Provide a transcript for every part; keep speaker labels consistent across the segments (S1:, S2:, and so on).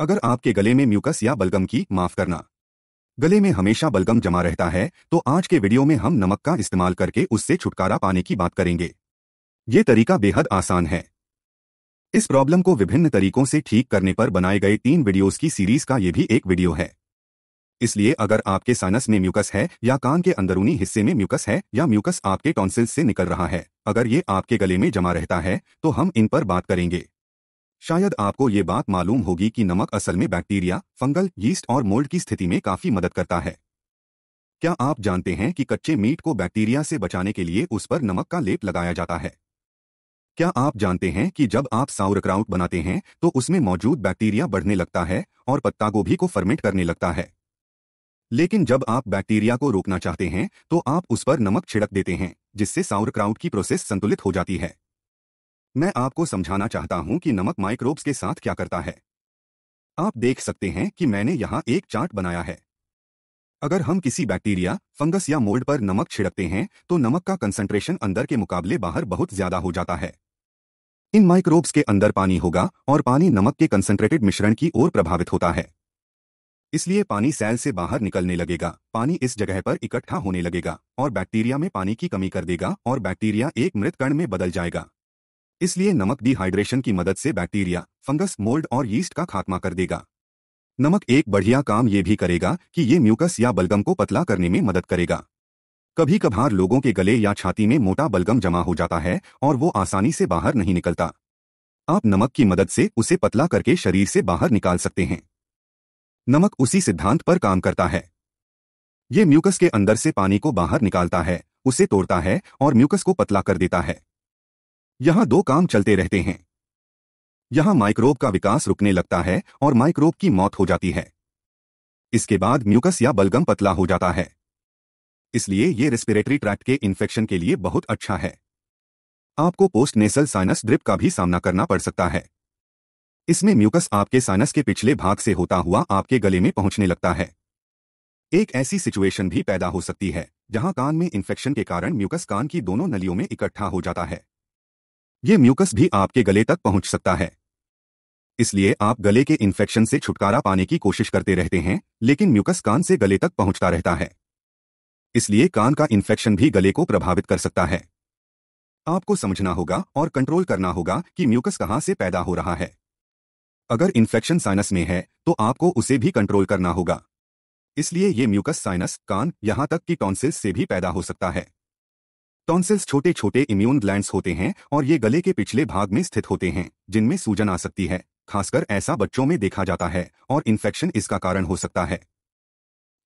S1: अगर आपके गले में म्यूकस या बलगम की माफ करना गले में हमेशा बलगम जमा रहता है तो आज के वीडियो में हम नमक का इस्तेमाल करके उससे छुटकारा पाने की बात करेंगे ये तरीका बेहद आसान है इस प्रॉब्लम को विभिन्न तरीकों से ठीक करने पर बनाए गए तीन वीडियोस की सीरीज का ये भी एक वीडियो है इसलिए अगर आपके साइनस में म्यूकस है या कान के अंदरूनी हिस्से में म्यूकस है या म्यूकस आपके टॉन्सिल्स से निकल रहा है अगर ये आपके गले में जमा रहता है तो हम इन पर बात करेंगे शायद आपको ये बात मालूम होगी कि नमक असल में बैक्टीरिया फंगल यीस्ट और मोल्ड की स्थिति में काफी मदद करता है क्या आप जानते हैं कि कच्चे मीट को बैक्टीरिया से बचाने के लिए उस पर नमक का लेप लगाया जाता है क्या आप जानते हैं कि जब आप साउरक्राउट बनाते हैं तो उसमें मौजूद बैक्टीरिया बढ़ने लगता है और पत्ता गोभी को फर्मेंट करने लगता है लेकिन जब आप बैक्टीरिया को रोकना चाहते हैं तो आप उस पर नमक छिड़क देते हैं जिससे साउरक्राउट की प्रोसेस संतुलित हो जाती है मैं आपको समझाना चाहता हूं कि नमक माइक्रोब्स के साथ क्या करता है आप देख सकते हैं कि मैंने यहां एक चार्ट बनाया है अगर हम किसी बैक्टीरिया फंगस या मोल्ड पर नमक छिड़कते हैं तो नमक का कंसंट्रेशन अंदर के मुकाबले बाहर बहुत ज्यादा हो जाता है इन माइक्रोब्स के अंदर पानी होगा और पानी नमक के कंसंट्रेटेड मिश्रण की ओर प्रभावित होता है इसलिए पानी सेल से बाहर निकलने लगेगा पानी इस जगह पर इकट्ठा होने लगेगा और बैक्टीरिया में पानी की कमी कर देगा और बैक्टीरिया एक मृत कण में बदल जाएगा इसलिए नमक डिहाइड्रेशन की मदद से बैक्टीरिया फंगस मोल्ड और यीस्ट का खात्मा कर देगा नमक एक बढ़िया काम ये भी करेगा कि ये म्यूकस या बलगम को पतला करने में मदद करेगा कभी कभार लोगों के गले या छाती में मोटा बलगम जमा हो जाता है और वो आसानी से बाहर नहीं निकलता आप नमक की मदद से उसे पतला करके शरीर से बाहर निकाल सकते हैं नमक उसी सिद्धांत पर काम करता है ये म्यूकस के अंदर से पानी को बाहर निकालता है उसे तोड़ता है और म्यूकस को पतला कर देता है यहां दो काम चलते रहते हैं यहां माइक्रोब का विकास रुकने लगता है और माइक्रोब की मौत हो जाती है इसके बाद म्यूकस या बलगम पतला हो जाता है इसलिए ये रेस्पिरेटरी ट्रैक्ट के इन्फेक्शन के लिए बहुत अच्छा है आपको पोस्ट नेसल साइनस ड्रिप का भी सामना करना पड़ सकता है इसमें म्यूकस आपके साइनस के पिछले भाग से होता हुआ आपके गले में पहुंचने लगता है एक ऐसी सिचुएशन भी पैदा हो सकती है जहां कान में इन्फेक्शन के कारण म्यूकस कान की दोनों नलियों में इकट्ठा हो जाता है ये म्यूकस भी आपके गले तक पहुंच सकता है इसलिए आप गले के इन्फेक्शन से छुटकारा पाने की कोशिश करते रहते हैं लेकिन म्यूकस कान से गले तक पहुंचता रहता है इसलिए कान का इन्फेक्शन भी गले को प्रभावित कर सकता है आपको समझना होगा और कंट्रोल करना होगा कि म्यूकस कहां से पैदा हो रहा है अगर इन्फेक्शन साइनस में है तो आपको उसे भी कंट्रोल करना होगा इसलिए ये म्यूकस साइनस कान यहां तक कि टॉन्सिल्स से भी पैदा हो सकता है टॉन्सिल्स छोटे छोटे इम्यून ग्लैंड्स होते हैं और ये गले के पिछले भाग में स्थित होते हैं जिनमें सूजन आ सकती है खासकर ऐसा बच्चों में देखा जाता है और इन्फेक्शन इसका कारण हो सकता है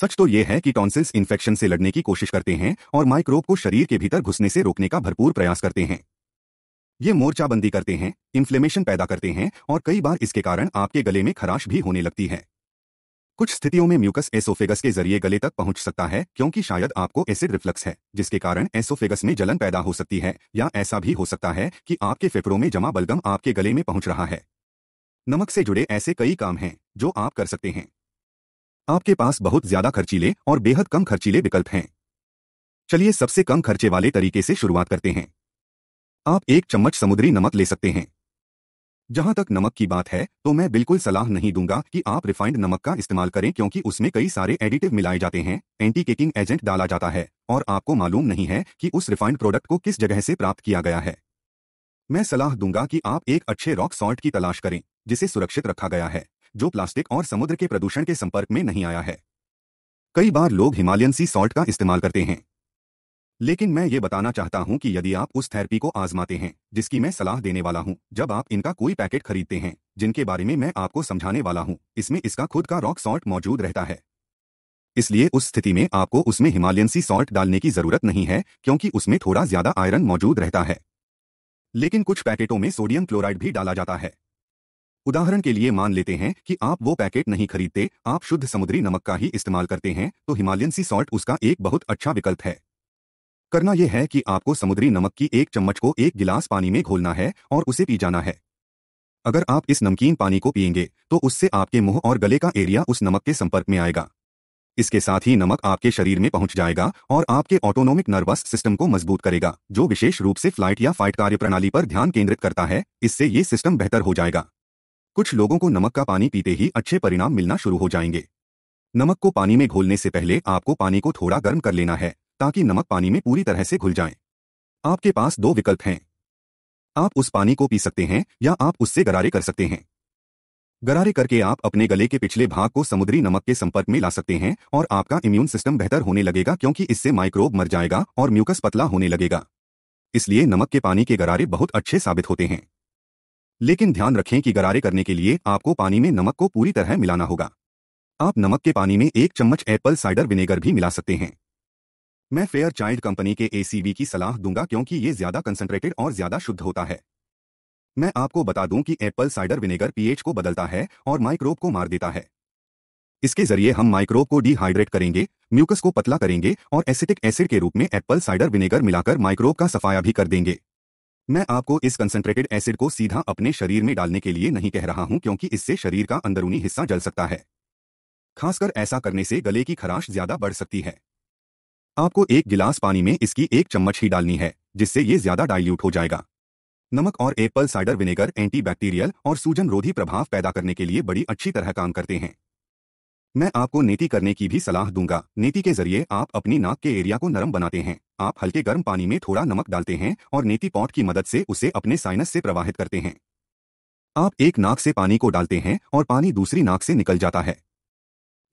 S1: सच तो यह है कि टॉन्सिल्स इन्फेक्शन से लड़ने की कोशिश करते हैं और माइक्रोब को शरीर के भीतर घुसने से रोकने का भरपूर प्रयास करते हैं ये मोर्चाबंदी करते हैं इन्फ्लेमेशन पैदा करते हैं और कई बार इसके कारण आपके गले में खराश भी होने लगती है कुछ स्थितियों में म्यूकस एसोफेगस के जरिए गले तक पहुंच सकता है क्योंकि शायद आपको एसिड रिफ्लक्स है जिसके कारण एसोफेगस में जलन पैदा हो सकती है या ऐसा भी हो सकता है कि आपके फेफड़ों में जमा बलगम आपके गले में पहुंच रहा है नमक से जुड़े ऐसे कई काम हैं जो आप कर सकते हैं आपके पास बहुत ज्यादा खर्चीले और बेहद कम खर्चीले विकल्प हैं चलिए सबसे कम खर्चे वाले तरीके से शुरुआत करते हैं आप एक चम्मच समुद्री नमक ले सकते हैं जहां तक नमक की बात है तो मैं बिल्कुल सलाह नहीं दूंगा कि आप रिफाइंड नमक का इस्तेमाल करें क्योंकि उसमें कई सारे एडिटिव मिलाए जाते हैं एंटी केकिंग एजेंट डाला जाता है और आपको मालूम नहीं है कि उस रिफाइंड प्रोडक्ट को किस जगह से प्राप्त किया गया है मैं सलाह दूंगा कि आप एक अच्छे रॉक सॉल्ट की तलाश करें जिसे सुरक्षित रखा गया है जो प्लास्टिक और समुद्र के प्रदूषण के संपर्क में नहीं आया है कई बार लोग हिमालयन सी सॉल्ट का इस्तेमाल करते हैं लेकिन मैं ये बताना चाहता हूँ कि यदि आप उस थेरेपी को आजमाते हैं जिसकी मैं सलाह देने वाला हूँ जब आप इनका कोई पैकेट खरीदते हैं जिनके बारे में मैं आपको समझाने वाला हूँ इसमें इसका खुद का रॉक सॉल्ट मौजूद रहता है इसलिए उस स्थिति में आपको उसमें हिमालयन सी सॉल्ट डालने की जरूरत नहीं है क्योंकि उसमें थोड़ा ज्यादा आयरन मौजूद रहता है लेकिन कुछ पैकेटों में सोडियम क्लोराइड भी डाला जाता है उदाहरण के लिए मान लेते हैं कि आप वो पैकेट नहीं खरीदते आप शुद्ध समुद्री नमक का ही इस्तेमाल करते हैं तो हिमालयन सी सॉल्ट उसका एक बहुत अच्छा विकल्प है करना यह है कि आपको समुद्री नमक की एक चम्मच को एक गिलास पानी में घोलना है और उसे पी जाना है अगर आप इस नमकीन पानी को पियेंगे तो उससे आपके मुंह और गले का एरिया उस नमक के संपर्क में आएगा इसके साथ ही नमक आपके शरीर में पहुंच जाएगा और आपके ऑटोनोमिक नर्वस सिस्टम को मजबूत करेगा जो विशेष रूप से फ्लाइट या फाइट कार्यप्रणाली पर ध्यान केंद्रित करता है इससे ये सिस्टम बेहतर हो जाएगा कुछ लोगों को नमक का पानी पीते ही अच्छे परिणाम मिलना शुरू हो जाएंगे नमक को पानी में घोलने से पहले आपको पानी को थोड़ा गर्म कर लेना है ताकि नमक पानी में पूरी तरह से घुल जाए आपके पास दो विकल्प हैं आप उस पानी को पी सकते हैं या आप उससे गरारे कर सकते हैं गरारे करके आप अपने गले के पिछले भाग को समुद्री नमक के संपर्क में ला सकते हैं और आपका इम्यून सिस्टम बेहतर होने लगेगा क्योंकि इससे माइक्रोब मर जाएगा और म्यूकस पतला होने लगेगा इसलिए नमक के पानी के गरारे बहुत अच्छे साबित होते हैं लेकिन ध्यान रखें कि गरारे करने के लिए आपको पानी में नमक को पूरी तरह मिलाना होगा आप नमक के पानी में एक चम्मच एप्पल साइडर विनेगर भी मिला सकते हैं मैं फेयर चाइल्ड कंपनी के एसीबी की सलाह दूंगा क्योंकि ये ज्यादा कंसंट्रेटेड और ज्यादा शुद्ध होता है मैं आपको बता दूं कि एप्पल साइडर विनेगर पीएच को बदलता है और माइक्रोब को मार देता है इसके जरिए हम माइक्रोब को डिहाइड्रेट करेंगे म्यूकस को पतला करेंगे और एसिटिक एसिड के रूप में एप्पल साइडर विनेगर मिलाकर माइक्रोब का सफाया भी कर देंगे मैं आपको इस कंसंट्रेटेड एसिड को सीधा अपने शरीर में डालने के लिए नहीं कह रहा हूं क्योंकि इससे शरीर का अंदरूनी हिस्सा जल सकता है खासकर ऐसा करने से गले की खराश ज्यादा बढ़ सकती है आपको एक गिलास पानी में इसकी एक चम्मच ही डालनी है जिससे ये ज्यादा डाइल्यूट हो जाएगा नमक और एप्पल साइडर विनेगर एंटीबैक्टीरियल और सूजन रोधी प्रभाव पैदा करने के लिए बड़ी अच्छी तरह काम करते हैं मैं आपको नेती करने की भी सलाह दूंगा नेती के जरिए आप अपनी नाक के एरिया को नरम बनाते हैं आप हल्के गर्म पानी में थोड़ा नमक डालते हैं और नेती पॉट की मदद से उसे अपने साइनस से प्रवाहित करते हैं आप एक नाक से पानी को डालते हैं और पानी दूसरी नाक से निकल जाता है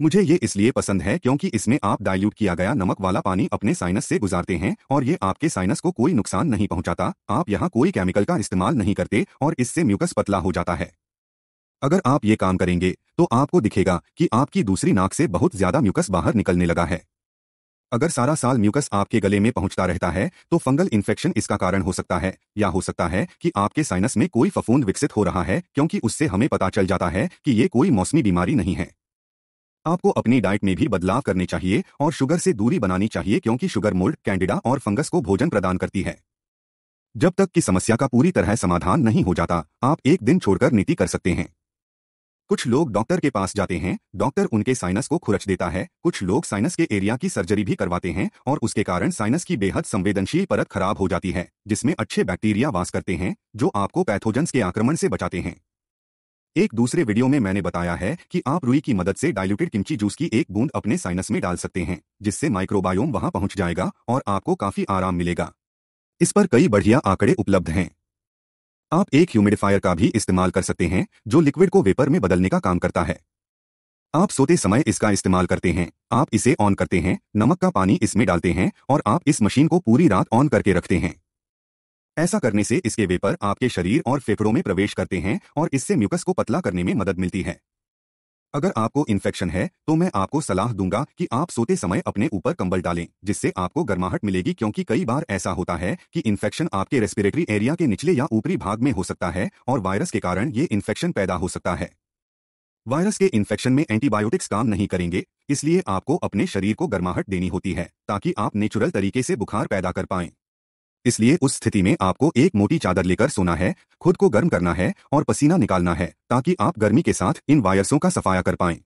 S1: मुझे ये इसलिए पसंद है क्योंकि इसमें आप डाइल्यूट किया गया नमक वाला पानी अपने साइनस से गुजारते हैं और ये आपके साइनस को कोई नुकसान नहीं पहुंचाता आप यहाँ कोई केमिकल का इस्तेमाल नहीं करते और इससे म्यूकस पतला हो जाता है अगर आप ये काम करेंगे तो आपको दिखेगा कि आपकी दूसरी नाक से बहुत ज्यादा म्यूकस बाहर निकलने लगा है अगर सारा साल म्यूकस आपके गले में पहुंचता रहता है तो फंगल इन्फेक्शन इसका कारण हो सकता है या हो सकता है कि आपके साइनस में कोई फफूंद विकसित हो रहा है क्योंकि उससे हमें पता चल जाता है कि ये कोई मौसमी बीमारी नहीं है आपको अपनी डाइट में भी बदलाव करने चाहिए और शुगर से दूरी बनानी चाहिए क्योंकि शुगर मोल्ड कैंडिडा और फंगस को भोजन प्रदान करती है जब तक कि समस्या का पूरी तरह समाधान नहीं हो जाता आप एक दिन छोड़कर नीति कर सकते हैं कुछ लोग डॉक्टर के पास जाते हैं डॉक्टर उनके साइनस को खुरच देता है कुछ लोग साइनस के एरिया की सर्जरी भी करवाते हैं और उसके कारण साइनस की बेहद संवेदनशील परत खराब हो जाती है जिसमें अच्छे बैक्टीरिया वास करते हैं जो आपको पैथोजन्स के आक्रमण से बचाते हैं एक दूसरे वीडियो में मैंने बताया है कि आप रुई की मदद से डाइल्यूटेड किमची जूस की एक बूंद अपने साइनस में डाल सकते हैं जिससे माइक्रोबायोम वहां पहुंच जाएगा और आपको काफी आराम मिलेगा इस पर कई बढ़िया आंकड़े उपलब्ध हैं आप एक ह्यूमिडिफायर का भी इस्तेमाल कर सकते हैं जो लिक्विड को वेपर में बदलने का काम करता है आप सोते समय इसका इस्तेमाल करते हैं आप इसे ऑन करते हैं नमक का पानी इसमें डालते हैं और आप इस मशीन को पूरी रात ऑन करके रखते हैं ऐसा करने से इसके वेपर आपके शरीर और फेफड़ों में प्रवेश करते हैं और इससे म्यूकस को पतला करने में मदद मिलती है अगर आपको इन्फेक्शन है तो मैं आपको सलाह दूंगा कि आप सोते समय अपने ऊपर कंबल डालें जिससे आपको गर्माहट मिलेगी क्योंकि कई बार ऐसा होता है कि इन्फेक्शन आपके रेस्पिरेटरी एरिया के निचले या ऊपरी भाग में हो सकता है और वायरस के कारण ये इन्फेक्शन पैदा हो सकता है वायरस के इन्फेक्शन में एंटीबायोटिक्स काम नहीं करेंगे इसलिए आपको अपने शरीर को गर्माहट देनी होती है ताकि आप नेचुरल तरीके से बुखार पैदा कर पाएं इसलिए उस स्थिति में आपको एक मोटी चादर लेकर सोना है खुद को गर्म करना है और पसीना निकालना है ताकि आप गर्मी के साथ इन वायरसों का सफाया कर पाएं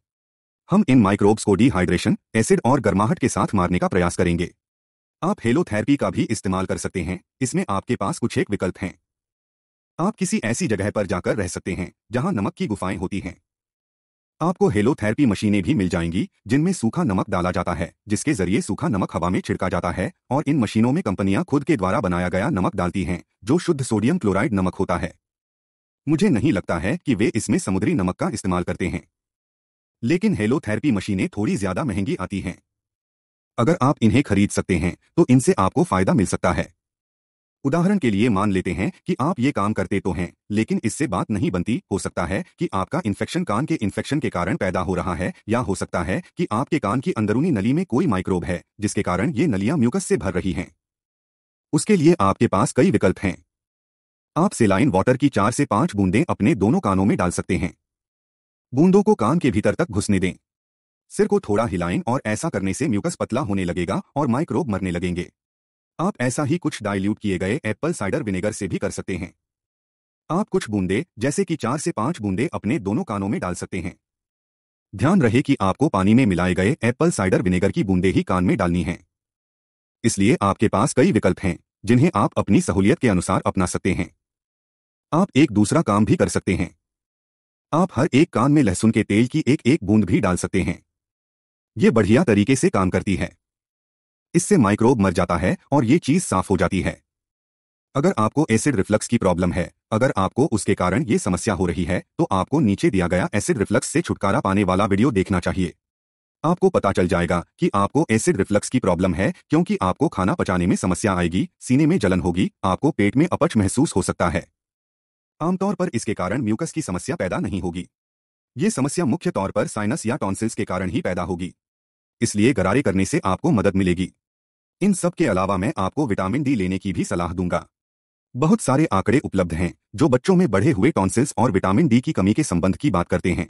S1: हम इन माइक्रोब्स को डिहाइड्रेशन एसिड और गर्माहट के साथ मारने का प्रयास करेंगे आप हेलोथेरेपी का भी इस्तेमाल कर सकते हैं इसमें आपके पास कुछ एक विकल्प हैं आप किसी ऐसी जगह पर जाकर रह सकते हैं जहां नमक की गुफाएं होती हैं आपको हेलोथेरेपी मशीनें भी मिल जाएंगी जिनमें सूखा नमक डाला जाता है जिसके जरिए सूखा नमक हवा में छिड़का जाता है और इन मशीनों में कंपनियां खुद के द्वारा बनाया गया नमक डालती हैं जो शुद्ध सोडियम क्लोराइड नमक होता है मुझे नहीं लगता है कि वे इसमें समुद्री नमक का इस्तेमाल करते हैं लेकिन हेलोथेरेपी मशीनें थोड़ी ज्यादा महंगी आती हैं अगर आप इन्हें खरीद सकते हैं तो इनसे आपको फायदा मिल सकता है उदाहरण के लिए मान लेते हैं कि आप ये काम करते तो हैं लेकिन इससे बात नहीं बनती हो सकता है कि आपका इन्फेक्शन कान के इन्फेक्शन के कारण पैदा हो रहा है या हो सकता है कि आपके कान की अंदरूनी नली में कोई माइक्रोब है जिसके कारण ये नलियां म्यूकस से भर रही हैं उसके लिए आपके पास कई विकल्प हैं आप सेलाइन वाटर की चार से पांच बूंदें अपने दोनों कानों में डाल सकते हैं बूंदों को कान के भीतर तक घुसने दें सिर को थोड़ा हिलाएं और ऐसा करने से म्यूकस पतला होने लगेगा और माइक्रोब मरने लगेंगे आप ऐसा ही कुछ डाइल्यूट किए गए एप्पल साइडर विनेगर से भी कर सकते हैं आप कुछ बूंदे जैसे कि चार से पांच बूंदे अपने दोनों कानों में डाल सकते हैं ध्यान रहे कि आपको पानी में मिलाए गए एप्पल साइडर विनेगर की बूंदे ही कान में डालनी है इसलिए आपके पास कई विकल्प हैं जिन्हें आप अपनी सहूलियत के अनुसार अपना सकते हैं आप एक दूसरा काम भी कर सकते हैं आप हर एक कान में लहसुन के तेल की एक एक बूंद भी डाल सकते हैं ये बढ़िया तरीके से काम करती है इससे माइक्रोब मर जाता है और ये चीज साफ हो जाती है अगर आपको एसिड रिफ्लक्स की प्रॉब्लम है अगर आपको उसके कारण ये समस्या हो रही है तो आपको नीचे दिया गया एसिड रिफ्लक्स से छुटकारा पाने वाला वीडियो देखना चाहिए आपको पता चल जाएगा कि आपको एसिड रिफ्लक्स की प्रॉब्लम है क्योंकि आपको खाना पचाने में समस्या आएगी सीने में जलन होगी आपको पेट में अपच महसूस हो सकता है आमतौर पर इसके कारण म्यूकस की समस्या पैदा नहीं होगी ये समस्या मुख्य तौर पर साइनस या टॉन्सिल्स के कारण ही पैदा होगी इसलिए गरारे करने से आपको मदद मिलेगी इन सब के अलावा मैं आपको विटामिन डी लेने की भी सलाह दूंगा बहुत सारे आंकड़े उपलब्ध हैं जो बच्चों में बढ़े हुए टॉन्सिल्स और विटामिन डी की कमी के संबंध की बात करते हैं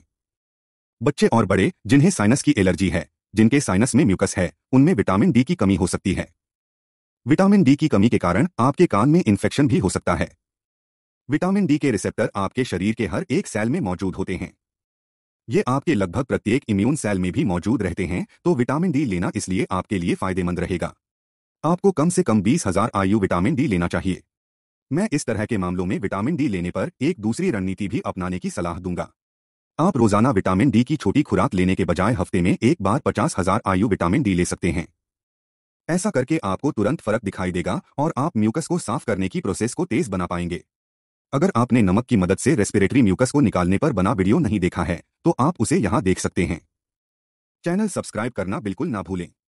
S1: बच्चे और बड़े जिन्हें साइनस की एलर्जी है जिनके साइनस में म्यूकस है उनमें विटामिन डी की कमी हो सकती है विटामिन डी की कमी के कारण आपके कान में इन्फेक्शन भी हो सकता है विटामिन डी के रिसेप्टर आपके शरीर के हर एक सेल में मौजूद होते हैं ये आपके लगभग प्रत्येक इम्यून सेल में भी मौजूद रहते हैं तो विटामिन डी लेना इसलिए आपके लिए फायदेमंद रहेगा आपको कम से कम बीस हजार आयु विटामिन डी लेना चाहिए मैं इस तरह के मामलों में विटामिन डी लेने पर एक दूसरी रणनीति भी अपनाने की सलाह दूंगा आप रोजाना विटामिन डी की छोटी खुराक लेने के बजाय हफ्ते में एक बार पचास हजार आयु विटामिन डी ले सकते हैं ऐसा करके आपको तुरंत फर्क दिखाई देगा और आप म्यूकस को साफ करने की प्रोसेस को तेज बना पाएंगे अगर आपने नमक की मदद से रेस्पिरेटरी म्यूकस को निकालने पर बना वीडियो नहीं देखा है तो आप उसे यहां देख सकते हैं चैनल सब्सक्राइब करना बिल्कुल ना भूलें